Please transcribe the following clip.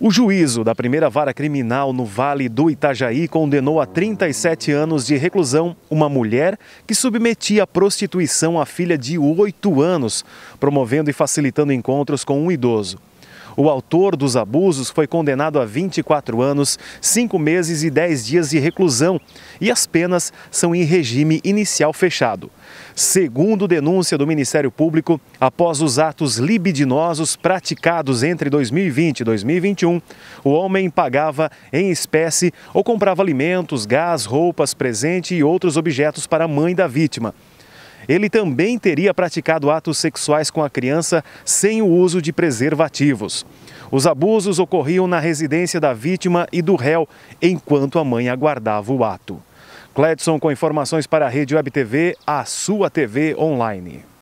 O juízo da primeira vara criminal no Vale do Itajaí condenou a 37 anos de reclusão uma mulher que submetia à prostituição a filha de 8 anos, promovendo e facilitando encontros com um idoso. O autor dos abusos foi condenado a 24 anos, 5 meses e 10 dias de reclusão e as penas são em regime inicial fechado. Segundo denúncia do Ministério Público, após os atos libidinosos praticados entre 2020 e 2021, o homem pagava em espécie ou comprava alimentos, gás, roupas, presente e outros objetos para a mãe da vítima ele também teria praticado atos sexuais com a criança sem o uso de preservativos. Os abusos ocorriam na residência da vítima e do réu, enquanto a mãe aguardava o ato. Cledson com informações para a Rede Web TV, a sua TV online.